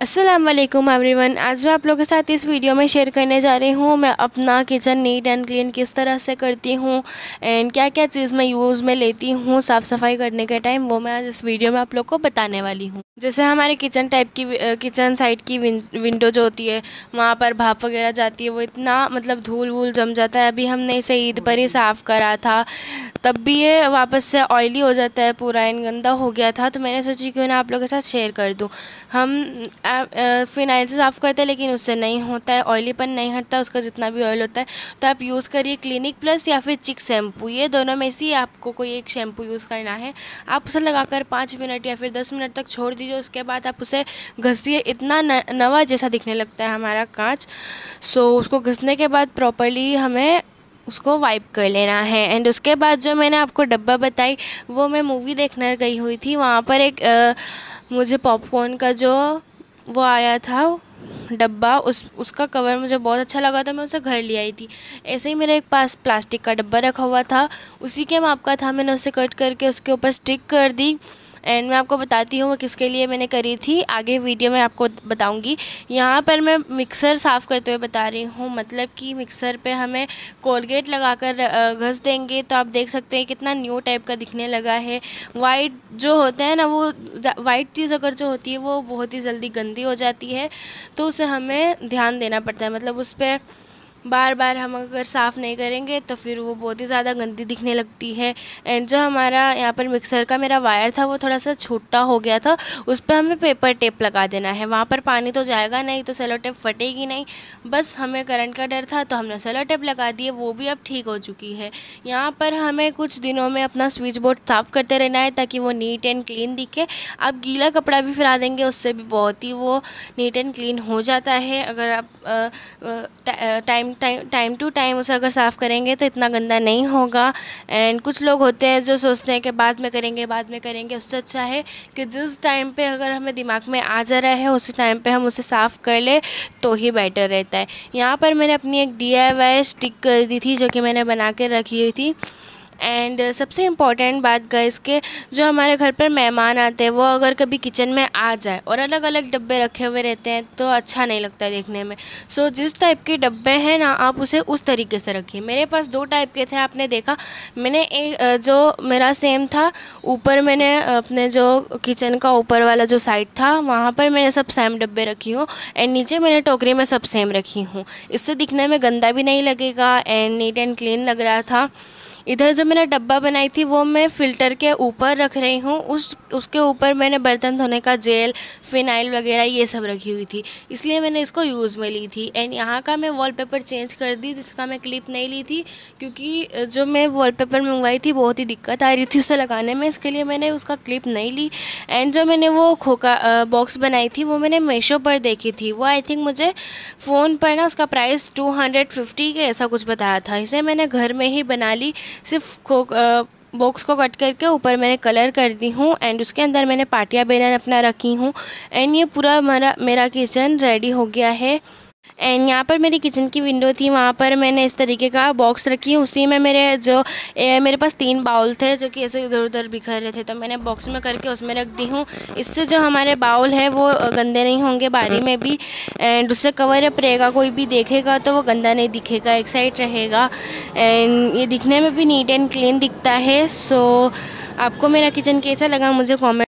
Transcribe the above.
Aslam everyone आज मैं आप लोगों के साथ इस वीडियो में शेयर करने जा रही हूँ मैं अपना किचन नीट एंड क्लीन किस तरह से करती हूँ एंड क्या क्या चीज़ मैं यूज़ में लेती हूँ साफ़ सफाई करने के टाइम वो मैं आज इस वीडियो में आप लोग को बताने वाली हूँ जैसे हमारे किचन टाइप की किचन साइड की विं, विंडो जो होती है वहाँ पर भाप वगैरह जाती है वो इतना मतलब धूल वूल जम जाता है अभी हमने इसे ईद पर ही साफ़ करा था तब भी ये वापस से ऑयली हो जाता है पूरा एंड गंदा हो गया था तो मैंने सोची क्यों ना आप लोगों के साथ शेयर कर दूँ हम फिनाइल से साफ़ करते हैं लेकिन उससे नहीं होता है ऑयलीपन नहीं हटता उसका जितना भी ऑयल होता है तो आप यूज़ करिए क्लिनिक प्लस या फिर चिक शैम्पू ये दोनों में से आपको कोई एक शैम्पू यूज़ करना है आप उसे लगाकर पाँच मिनट या फिर दस मिनट तक छोड़ दीजिए उसके बाद आप उसे घसीए इतना नवा जैसा दिखने लगता है हमारा कांच सो उसको घसने के बाद प्रॉपरली हमें उसको वाइप कर लेना है एंड उसके बाद जो मैंने आपको डब्बा बताई वो मैं मूवी देखने गई हुई थी वहाँ पर एक आ, मुझे पॉपकॉर्न का जो वो आया था डब्बा उस उसका कवर मुझे बहुत अच्छा लगा था मैं उसे घर ले आई थी ऐसे ही मेरे एक पास प्लास्टिक का डब्बा रखा हुआ था उसी के माप का था मैंने उसे कट करके उसके ऊपर स्टिक कर दी एंड मैं आपको बताती हूँ वो किसके लिए मैंने करी थी आगे वीडियो में आपको बताऊँगी यहाँ पर मैं मिक्सर साफ़ करते हुए बता रही हूँ मतलब कि मिक्सर पे हमें कोलगेट लगाकर घस देंगे तो आप देख सकते हैं कितना न्यू टाइप का दिखने लगा है वाइट जो होता है ना वो वाइट चीज़ अगर जो होती है वो बहुत ही जल्दी गंदी हो जाती है तो उसे हमें ध्यान देना पड़ता है मतलब उस पर बार बार हम अगर साफ़ नहीं करेंगे तो फिर वो बहुत ही ज़्यादा गंदी दिखने लगती है एंड जो हमारा यहाँ पर मिक्सर का मेरा वायर था वो थोड़ा सा छोटा हो गया था उस पर हमें पेपर टेप लगा देना है वहाँ पर पानी तो जाएगा नहीं तो सेलो टेप फटेगी नहीं बस हमें करंट का डर था तो हमने सेलो टेप लगा दिए वो भी अब ठीक हो चुकी है यहाँ पर हमें कुछ दिनों में अपना स्विच बोर्ड साफ़ करते रहना है ताकि वो नीट एंड क्लीन दिखे आप गीला कपड़ा भी फिरा देंगे उससे भी बहुत ही वो नीट एंड क्लीन हो जाता है अगर आप टाइम टाइम टू टाइम उसे अगर साफ़ करेंगे तो इतना गंदा नहीं होगा एंड कुछ लोग होते हैं जो सोचते हैं कि बाद में करेंगे बाद में करेंगे उससे अच्छा है कि जिस टाइम पे अगर हमें दिमाग में आ जा रहा है उसी टाइम पे हम उसे साफ़ कर ले तो ही बेटर रहता है यहाँ पर मैंने अपनी एक डी स्टिक कर दी थी जो कि मैंने बना के रखी हुई थी एंड uh, सबसे इम्पॉर्टेंट बात गैस के जो हमारे घर पर मेहमान आते हैं वो अगर कभी किचन में आ जाए और अलग अलग डब्बे रखे हुए रहते हैं तो अच्छा नहीं लगता देखने में सो so, जिस टाइप के डब्बे हैं ना आप उसे उस तरीके से रखिए मेरे पास दो टाइप के थे आपने देखा मैंने एक जो मेरा सेम था ऊपर मैंने अपने जो किचन का ऊपर वाला जो साइड था वहाँ पर मैंने सब सेम डब्बे रखी हूँ एंड नीचे मैंने टोकरी में सब सेम रखी हूँ इससे दिखने में गंदा भी नहीं लगेगा एंड नीट एंड क्लीन लग रहा था इधर जो मैंने डब्बा बनाई थी वो मैं फ़िल्टर के ऊपर रख रही हूँ उस उसके ऊपर मैंने बर्तन धोने का जेल फिनाइल वगैरह ये सब रखी हुई थी इसलिए मैंने इसको यूज़ में ली थी एंड यहाँ का मैं वॉलपेपर चेंज कर दी जिसका मैं क्लिप नहीं ली थी क्योंकि जो मैं वॉलपेपर मंगवाई थी बहुत ही दिक्कत आ रही थी उसे लगाने में इसके लिए मैंने उसका क्लिप नहीं ली एंड जो मैंने वो खोखा बॉक्स बनाई थी वो मैंने मीशो पर देखी थी वो आई थिंक मुझे फ़ोन पर ना उसका प्राइस टू हंड्रेड फिफ्टी के ऐसा कुछ बताया था इसे मैंने घर में ही बना ली सिर्फ को बॉक्स को कट करके ऊपर मैंने कलर कर दी हूँ एंड उसके अंदर मैंने पाटिया बेलन अपना रखी हूँ एंड ये पूरा मेरा मेरा किचन रेडी हो गया है एंड यहाँ पर मेरी किचन की विंडो थी वहाँ पर मैंने इस तरीके का बॉक्स रखी उसी में मेरे जो ए, मेरे पास तीन बाउल थे जो कि ऐसे इधर उधर बिखर रहे थे तो मैंने बॉक्स में करके उसमें रख दी हूँ इससे जो हमारे बाउल है वो गंदे नहीं होंगे बारी में भी एंड उससे कवर अप रहेगा कोई भी देखेगा तो वो गंदा नहीं दिखेगा एक साइड रहेगा एंड ये दिखने में भी नीट एंड क्लीन दिखता है सो आपको मेरा किचन कैसा लगा मुझे कॉमेंट